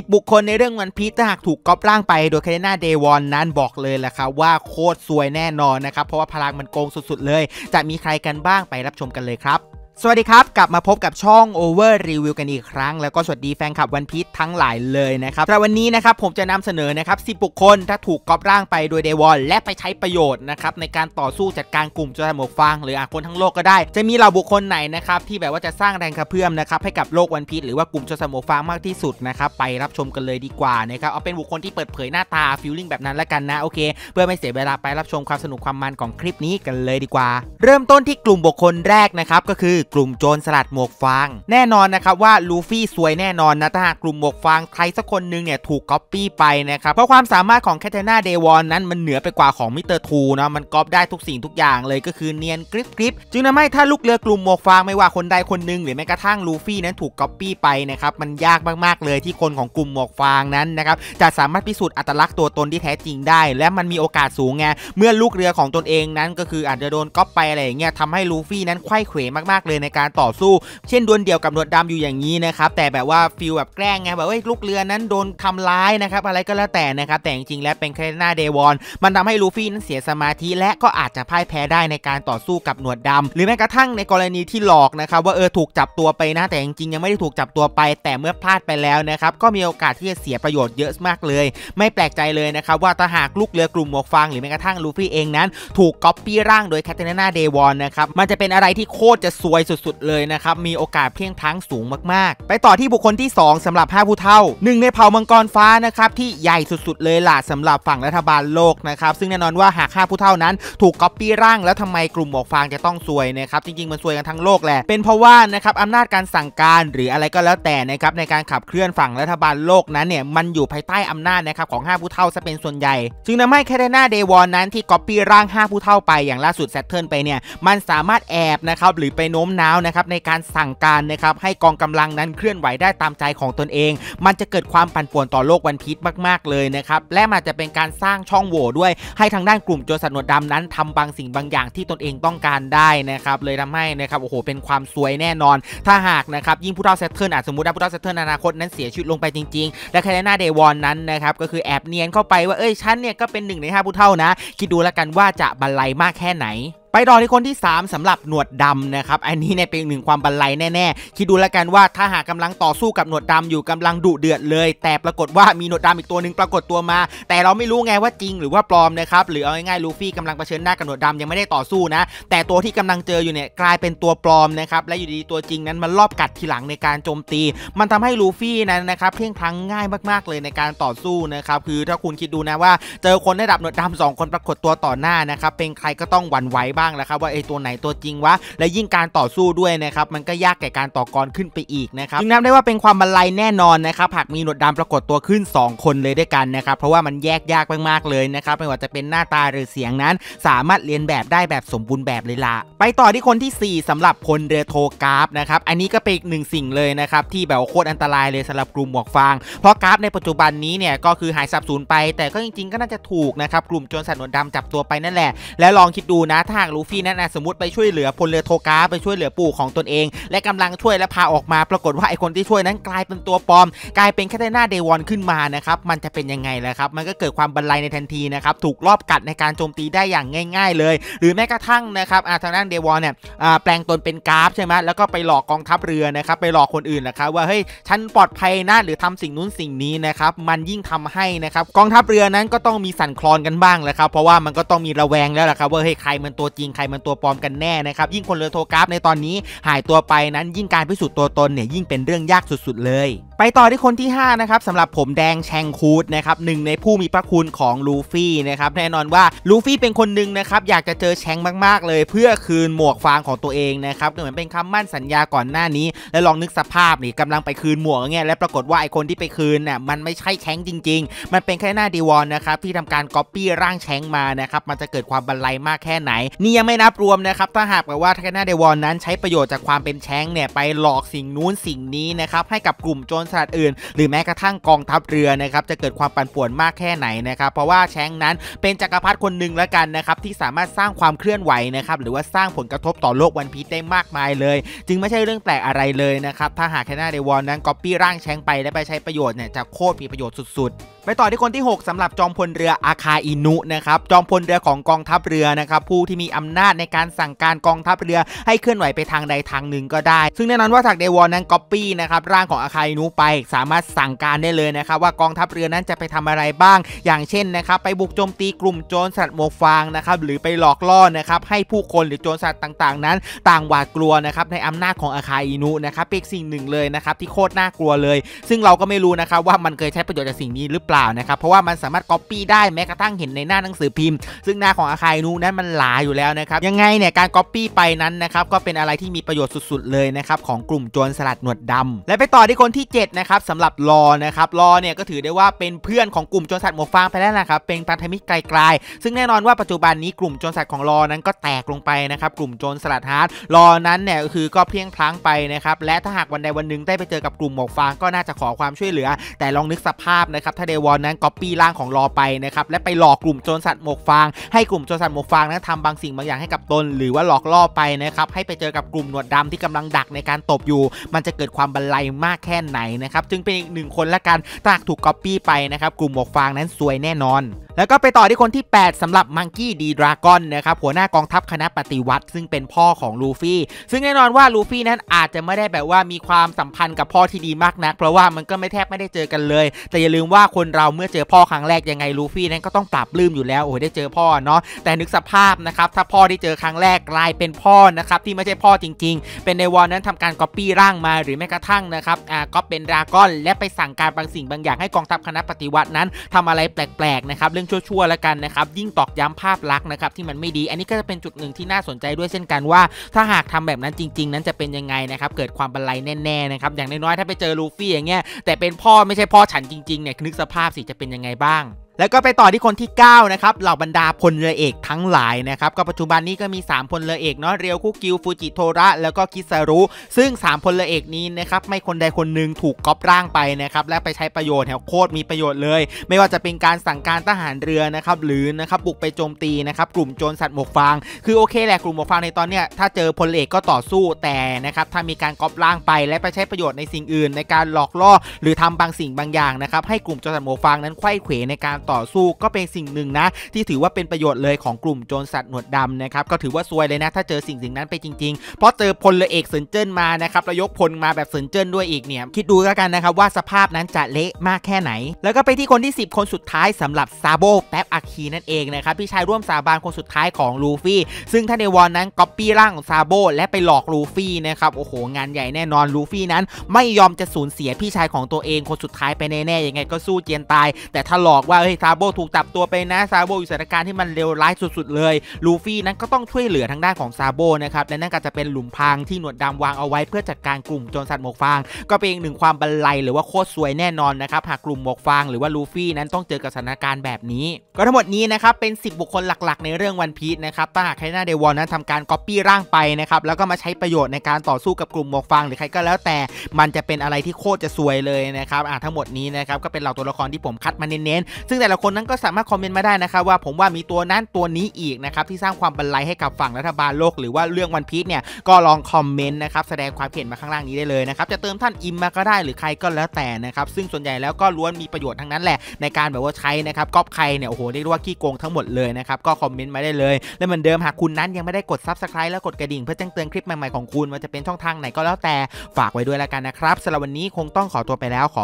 10 บุคคลในเรื่องวันพีถ้าหากถูกก๊อปร่างไปโดยคาเนนาเดวอน นั้นบอกเลยแหละครับว่าโคตรซวยแน่นอนนะครับ เพราะ ว่า พลังมันโกงสุด ๆเลย จะมีใครกันบ้างไปรับชมกันเลยครับสวัสดีครับ กลับมาพบกับช่อง Over Review กันอีกครั้ง แล้วก็สวัสดีแฟนคลับวันพีททั้งหลายเลยนะครับแต่วันนี้นะครับผมจะนำเสนอนะครับสิบุคคลถ้าถูกกอบร่างไปโดยเดวอนและไปใช้ประโยชน์นะครับในการต่อสู้จัดการกลุ่มจอห์นหมวกฟางหรืออาคนทั้งโลกก็ได้ จะมีเหล่าบุคคลไหนนะครับที่แบบว่าจะสร้างแรงกระเพื่อมนะครับให้กับโลกวันพีทหรือว่ากลุ่มจอห์นหมวกฟางมากที่สุดนะครับไปรับชมกันเลยดีกว่านะครับเอาเป็นบุคคลที่เปิดเผยหน้าตาฟิลลิ่งแบบนั้นละกันนะโอเค เพื่อไม่เสียเวลาไปรับชมความสนุกความมันของคลิปนี้กันเลยดีกว่า เริ่มต้นที่กลุ่มบุคคลแรกนะครับก็คืออกลุ่มโจรสลัดหมวกฟาง แน่นอนนะครับว่าลูฟี่ซวยแน่นอนนะถ้าหากกลุ่มหมวกฟางใครสักคนนึงเนี่ยถูกก๊อปปี้ไปนะครับ เพราะความสามารถของแคทเธอรีนาเดวอนนั้นมันเหนือไปกว่าของมิสเตอร์ทูนะมันก๊อปได้ทุกสิ่งทุกอย่างเลยก็คือเนียนกริบกริบจึงทำให้ถ้าลูกเรือกลุ่มหมวกฟาง ไม่ว่าคนใดคนหนึ่งหรือแม้กระทั่งลูฟี่นั้นถูกก๊อปปี้ไปนะครับมันยากมากๆเลยที่คนของกลุ่มหมวกฟางนั้นนะครับจะสามารถพิสูจน์อัตลักษณ์ตัวตนที่แท้จริงได้ และมันมีโอกาสสูงไงเมื่อลูกเรือของตนเองนั้น ก็คืออาจจะโดนก๊อปไปอะไรอย่างเงี้ยทำให้ลูฟี่นั้นไข้เขวมากๆเลเลยในการต่อสู้เช่น ดวลเดี่ยวกับหนวดดาอยู่อย่างนี้นะครับ แต่แบบว่าฟิลแบบแกล้งไงแบบว่าลูกเรือนั้นโดนทำร้ายนะครับ อะไรก็แล้วแต่นะครับ แต่จริงๆแล้วเป็นแค่หน้าเดวอนมันทำให้ลูฟี่นั้นเสียสมาธิ และก็อาจจะพ่ายแพ้ได้ในการต่อสู้กับหนวดดาหรือแม้กระทั่งในกรณีที่หลอกนะครับ ว่าเออถูกจับตัวไปนะแต่จริงๆยังไม่ได้ถูกจับตัวไป แต่เมื่อพลาดไปแล้วนะครับก็มีโอกาสที่จะเสียประโยชน์เยอะมากเลย ไม่แปลกใจเลยนะครับว่าถ้าหากลูกเรือกลุ่มหมวกฟางหรือแม้กระทั่งลูฟี่เองนั้น ถูกก๊อปปี้ร่างโดยแคทเธอรีนาเดวอนนะครับมันจะเป็นอะไรที่โคตรจะซวยสุด ๆ เลยนะครับ มีโอกาสเพียงทั้งสูงมาก ๆ ไปต่อที่บุคคลที่ 2 สำหรับ 5 ผู้เท่า1ในเผ่ามังกรฟ้านะครับที่ใหญ่สุด ๆ เลยล่ะสำหรับฝั่งรัฐบาลโลกนะครับซึ่งแน่นอนว่าหาก 5 ผู้เท่านั้นถูกก๊อปปี้ร่างแล้วทำไมกลุ่มหมวกฟางจะต้องซวยนะครับจริงๆ มันซวยกันทั้งโลกแหละ เป็นเพราะว่านะครับอำนาจการสั่งการ หรืออะไรก็แล้วแต่นะครับในการขับเคลื่อนฝั่งรัฐบาลโลกนั้นเนี่ยมันอยู่ภายใต้อำนาจนะครับของ 5 ผู้เท่าซะเป็นส่วนใหญ่จึงทาให้แคทนาเดวอนนั้นที่ก๊อปปี้ร่าง5 ผู้เท่าไปอย่างล่าสุดเซตเทิลไปเนี่ยมันสามารถแอบนะครับหรือไปโน้มน้าวนะครับในการสั่งการนะครับให้กองกำลังนั้นเคลื่อนไหวได้ตามใจของตนเอง มันจะเกิดความปั่นป่วนต่อโลกวันพีชมากๆเลยนะครับและมันจะเป็นการสร้างช่องโหว่ด้วยให้ทางด้านกลุ่มโจรสนวดดำนั้นทำบางสิ่งบางอย่างที่ตนเองต้องการได้นะครับเลยทำให้นะครับโอ้โหเป็นความซวยแน่นอน ถ้าหากนะครับยิ่งผู้เท่าเซตเทิลอาจสมมติว่าผู้เท่าเซตเทิลอนาคตนั้นเสียชีวิตลงไปจริงๆและแคลนาเดวอนนั้นนะครับก็คือแอบเนียนเข้าไปว่าเอ้ยฉันเนี่ยก็เป็นหนึ่งในห้าผู้เท่านะคิดดูแล้วกันว่าจะบรรลัยมากแค่ไหนไปต่อที่คนที่ 3 สำหรับหนวดดำนะครับอันนี้เนี่ยเป็นหนึ่งความบันไลแน่ๆคิดดูแล้วกันว่าถ้าหากกาลังต่อสู้กับหนวดดำอยู่กำลังดุเดือดเลย แต่ปรากฏว่ามีหนวดดาอีกตัวหนึ่งปรากฏตัวมา แต่เราไม่รู้ไงว่าจริงหรือว่าปลอมนะครับหรือเอาง่ายๆลูฟี่กำลังเผชิญหน้ากับหนวดดำยังไม่ได้ต่อสู้นะแต่ตัวที่กำลังเจออยู่เนี่ยกลายเป็นตัวปลอมนะครับและอยู่ดีตัวจริงนั้นมันรอบกัดทีหลังในการโจมตี มันทำให้ลูฟี่นั้นนะครับเพียงพลังง่ายมากๆเลยในการต่อสู้นะครับคือถ้าคุณคิดดูนะว่าเจอคนระดับ หนวดดำสคนปรากฏตัวต่อหน้านะครับเป็นใครก็ต้องหวั่นไหวบบ้างแล้วครับว่าไอ้ตัวไหนตัวจริงวะและยิ่งการต่อสู้ด้วยนะครับมันก็ยากแก่การต่อกรขึ้นไปอีกนะครับจึงนับได้ว่าเป็นความบันไลแน่นอนนะครับหากมีหนวดดำปรากฏตัวขึ้น 2 คนเลยด้วยกันนะครับเพราะว่ามันแยกยากมากๆ เลยนะครับไม่ว่าจะเป็นหน้าตาหรือเสียงนั้น สามารถเรียนแบบได้แบบสมบูรณ์แบบเลยล่ะไปต่อที่คนที่ 4 สำหรับพลเรือโทกราฟนะครับอันนี้ก็เป็นอีกหนึ่งสิ่งเลยนะครับที่แบบโคตรอันตรายเลยสำหรับกลุ่มหมวกฟางเพราะกราฟในปัจจุบันนี้เนี่ยก็คือหายสับสูญไปแต่ก็จริงๆก็น่าจะถูกนะครับกลุ่มโจรสัตว์หนวดดำจับตัวไปนั่นแหละและลองคิดดูนะถ้าลูฟี่นั้นนะสมมติไปช่วยเหลือพลเรือโทกาไปช่วยเหลือปู่ของตนเองและกำลังช่วยและพาออกมาปรากฏว่าไอคนที่ช่วยนั้นกลายเป็นตัวปลอม กลายเป็นแคทเธอรีนาเดวอนขึ้นมานะครับมันจะเป็นยังไง่ะครับมันก็เกิดความบันไลในทันทีนะครับถูกลอบกัดในการโจมตีได้อย่างง่ายๆเลย หรือแม้กระทั่งนะครับทางด้านเดวอนเนี่ยแปลงตนเป็นกราฟใช่ไหมแล้วก็ไปหลอกกองทัพเรือนะครับไปหลอกคนอื่นนะครับว่าเฮ้ยฉันปลอดภัยนะหรือทำสิ่งนู้นสิ่งนี้นะครับมันยิ่งทำให้นะครับกองทัพเรือนั้นก็ต้องมีสั่นคลอนกันบ้างแหละครับเพราะว่ามันก็ต้องมีระแวงแล้วละครับว่าเฮ้ยใครมันตัวจริงใครมันตัวปลอมกันแน่นะครับ ยิ่งคนเรือโทกราฟในตอนนี้หายตัวไปนั้นยิ่งการพิสูจน์ตัวตนเนี่ย ยิ่งเป็นเรื่องยากสุดๆเลยไปต่อที่คนที่5นะครับสำหรับผมแดงแชงคูดนะครับหนึ่งในผู้มีพระคุณของลูฟี่นะครับแน่นอนว่าลูฟี่เป็นคนหนึ่งนะครับอยากจะเจอแชงมากๆเลย เพื่อคืนหมวกฟางของตัวเองนะครับเหมือนเป็นคำมั่นสัญญาก่อนหน้านี้ และลองนึกสภาพนี่กำลังไปคืนหมวกเงี้ยและปรากฏว่า ไอคนที่ไปคืนน่ะมันไม่ใช่แชงจริงๆ มันเป็นแค่หน้าดีวอนนะครับที่ทำการก๊อปปี้ร่างแชงมานะครับมันจะเกิดความบันไลมากแค่ไหน นี่ยังไม่นับรวมนะครับถ้าหากแบบว่าแค่หน้าดีวอนนั้นใช้ประโยชน์จากความเป็นแชงเนี่ยไปหลอกสิ่งนู้นสิ่งนี้นะครับให้กับกลุ่มโจรศาต์อื่น หรือแม้กระทั่งกองทัพเรือนะครับจะเกิดความปั่นป่วนมากแค่ไหนนะครับเพราะว่าแชงนั้นเป็นจักรพรรดิคนหนึ่งแล้วกันนะครับที่สามารถสร้างความเคลื่อนไหวนะครับหรือว่าสร้างผลกระทบต่อโลกวันพีได้มากมายเลย จึงไม่ใช่เรื่องแปลกอะไรเลยนะครับถ้าหากแคนาเดวอนนั้นก๊อปปี้ร่างแชงไปและไปใช้ประโยชน์เนี่ยจะโคตรมีประโยชน์สุด ๆไปต่อที่คนที่ 6 สำหรับจอมพลเรืออาคาอินุนะครับจอมพลเรือของกองทัพเรือนะครับผู้ที่มีอำนาจในการสั่งการกองทัพเรือให้เคลื่อนไหวไปทางใดทางหนึ่ง ก็ได้ ซึ่งแน่นอนว่าถักเดวอนนั้นก๊อปปี้นะครับร่างของอาคาอินุไปสามารถสั่งการได้เลยนะครับ ว่ากองทัพเรือนั้นจะไปทำอะไรบ้าง อย่างเช่นนะครับไปบุกโจมตีกลุ่มโจรสัตว์โมฟางนะครับหรือไปหลอกล่อนะครับให้ผู้คนหรือโจรสัตว์ต่างๆนั้น ต่างหวาดกลัวนะครับในอำนาจของอาคาอินุนะครับเป็นสิ่งหนึ่งเลยนะครับที่โคตรน่ากลัวเลย ซึ่งเราก็ไม่รู้นะครับว่ามันเคยใช้ประโยชน์จากสิ่งนี้หรือเปล่านะครับเพราะว่ามันสามารถก๊อปปี้ได้แม้กระทั่งเห็นในหน้าหนังสือพิมพ์ ซึ่งหน้าของอาคายนูนั้นมันหลาอยู่แล้วนะครับยังไงเนี่ยการก๊อปปี้ไปนั้นนะครับก็เป็นอะไรที่มีประโยชน์สุดๆเลยนะครับของกลุ่มโจรสลัดหนวดดำ และไปต่อที่คนที่7นะครับสำหรับรอนะครับรอเนี่ยก็ถือได้ว่าเป็นเพื่อนของกลุ่มโจรสลัดหมวกฟางไปแล้วนะครับเป็นพันธมิตรไกลๆซึ่งแน่นอนว่าปัจจุบันนี้กลุ่มโจรสลัดของรอนั้น ก็แตกลงไปนะครับกลุ่มโจรสลัดฮาร์ดรอนั้นเนี่ยก็คือก็เพียงพลังไปนะครับและถ้าหากวันใดวันหนึ่งได้ไปเจอกับกลุ่มหมวกฟางก็น่าจะขอความช่วยเหลือ แต่ลองนึกสภาพนะครับถ้าเดวอนนั้นก๊อปปี้ร่างของรอไปนะครับและไปหลอกกลุ่มโจรสัตว์หมวกฟางให้กลุ่มโจรสัตว์หมวกฟางนั้นทำบางสิ่งบางอย่างให้กับตนหรือว่าหลอกล่อไปนะครับให้ไปเจอกับกลุ่มหนวดดำที่กำลังดักในการตบอยู่ มันจะเกิดความบันไลมากแค่ไหนนะครับจึงเป็นอีกหนึ่งคนละกันถ้าถูกก๊อปปี้ไปนะครับกลุ่มหมวกฟางนั้นซวยแน่นอนแล้วก็ไปต่อที่คนที่ 8 สำหรับมังกี้ดีดราก้อนนะครับหัวหน้ากองทัพคณะปฏิวัติ ซึ่งเป็นพ่อของลูฟี่ ซึ่งแน่นอนว่าลูฟี่นั้นอาจจะไม่ได้แบบว่ามีความสัมพันธ์กับพ่อที่ดีมากนัก เพราะว่ามันก็ไม่แทบไม่ได้เจอกันเลย แต่อย่าลืมว่าคนเราเมื่อเจอพ่อครั้งแรกยังไงลูฟี่นั้นก็ต้องปรับลืมอยู่แล้วโอ้ยได้เจอพ่อเนาะแต่นึกสภาพนะครับถ้าพ่อที่เจอครั้งแรกกลายเป็นพ่อนะครับที่ไม่ใช่พ่อจริง ๆ เป็นในวอนนั้นทำการก๊อปปี้ร่างมาหรือแม้กระทั่งนะครับอ่าก็เป็นดราก้อนและไปสั่งการบางสิ่งบางอย่างให้กองทัพคณะปฏิวัตินั้นทำอะไรแปลกๆ นะครับื่องชั่วๆ แล้วกันนะครับยิ่งตอกย้ำภาพลักษณ์นะครับที่มันไม่ดี อันนี้ก็จะเป็นจุดหนึ่งที่น่าสนใจด้วยเช่นกันว่า ถ้าหากทำแบบนั้นจริง ๆ นั้นจะเป็นยังไงนะครับเกิดความบันไลแน่ๆนะครับอย่างน้อยๆ ถ้าไปเจอลูฟี่อย่างเงี้ยแต่เป็นพ่อไม่ใช่พ่อฉันจริงๆเนี่ยนึกสภาพสิจะเป็นยังไงบ้างแล้วก็ไปต่อที่คนที่9นะครับเหล่าบรรดาพลเรือเอกทั้งหลายนะครับก็ปัจจุบันนี้ก็มี3พลเรือเอกเนาะเรียว คุกิวฟูจิโทระ แล้วก็คิซารุ ซึ่ง3พลเรือเอกนี้นะครับไม่คนใดคนหนึ่งถูกก๊อปร่างไปนะครับและไปใช้ประโยชน์แถวโคตรมีประโยชน์เลย ไม่ว่าจะเป็นการสั่งการทหารเรือนะครับหรือนะครับบุกไปโจมตีนะครับกลุ่มโจรสัตว์หมวกฟางคือโอเคแหละกลุ่มหมวกฟางในตอนเนี้ยถ้าเจอพลเอกก็ต่อสู้แต่นะครับถ้ามีการก๊อปร่างไป และไปใช้ประโยชน์ในสิ่งอื่น ในการหลอกล่อหรือทำบางสิ่งบางอย่างนะครับให้กลุ่มโจรสัตว์หมวกฟางนั้นไขว้เขวในการต่อสู้ก็เป็นสิ่งหนึ่งนะ ที่ถือว่าเป็นประโยชน์เลยของกลุ่มโจรสัตว์หนวดดำนะครับก็ถือว่าซวยเลยนะถ้าเจอสิ่งสิ่งนั้นไปจริงๆเพราะเจอพลเรอเอกเซินเจิ้นมานะครับแลยกพลมาแบบเซินเจิ้นด้วยอีกเนี่ยคิดดูแล้วกันนะครับว่าสภาพนั้นจะเละมากแค่ไหน แล้วก็ไปที่คนที่ 10 คนสุดท้ายสำหรับซาโบแป๊บอาคีนั่นเองนะครับพี่ชายร่วมสาบานคนสุดท้ายของลูฟี่ซึ่งท่านเดวอนนั้นก๊อปปี้ร่างของซาโบและไปหลอกลูฟี่นะครับโอ้โหงานใหญ่แน่นอนลูฟี่นั้นไม่ยอมจะสูญเสียพี่ชายของตัวเองคนสุดท้ายไปแน่ๆยังไงก็สู้เจียนตาย แต่ถ้าหลอกว่าเฮ้ยซาโบถูกจับตัวไปนะซาโบอยู่สถานการณ์ที่มันเลวร้ายสุด ๆ เลย ลูฟี่นั้นก็ต้องช่วยเหลือทางด้านของซาโบนะครับและนั่นก็จะเป็นหลุมพรางที่หนวดดาวางเอาไว้เพื่อจัดการกลุ่มโจรสัตว์หมวกฟางก็เป็นอีกหนึ่งความบันไลหรือว่าโคตรสวยแน่นอนนะครับหากกลุ่มหมวกฟางหรือว่าลูฟี่นั้นต้องเจอกับสถานการณ์แบบนี้ ก็ทั้งหมดนี้นะครับเป็น 10 บุคคลหลักๆ ในเรื่องวันพีชนะครับต้าหากใครหน้าเดวอนนั้นทำการก๊อปปี้ร่างไปนะครับแล้วก็มาใช้ประโยชน์ในการต่อสู้กับกลุ่มหมวกฟางหรือใครก็แล้วแต่มันจะเป็นอะไรที่โคตรจะสวยเลยนะครับอ่าทั้งหมดนี้นะครับก็เป็นเหล่าตัวละครที่ผมคัดมาเน้นๆซึ่งแต่ละคนนั้นก็สามารถคอมเมนต์มาได้นะครับว่าผมว่ามีตัวนั้นตัวนี้อีกนะครับที่สร้างความบันไลให้กับฝั่งรัฐบาลโลกหรือว่าเรื่องวันพีชเนี่ยก็ลองคอมเมนต์นะครับแสดงความเห็นมาข้างล่างนี้ได้เลยนะครับจะเติมท่านอิมมาก็ได้หรือใครก็แล้วแต่นะครับซึ่งส่วนใหญ่แล้วก็ล้วนมีประโยชน์ทั้งนั้นแหละในการแบบว่าใช้นะครับก๊อปใครเนี่ยโอ้โหเรียกว่าขี้โกงทั้งหมดเลยนะครับก็คอมเมนต์มาได้เลย และเหมือนเดิมหากคุณนั้นยังไม่ได้กดซับสไครต์และกดกระดิ่งเพื่อแจ้งเตือนคลิปใหม่ๆของคุณมันจะเป็นช่องทางไหนก็แล้วแต่ฝากไว้ด้วยลวกันนะครับสำหรับวันนี้คงต้องขอตัวไปแล้วขอ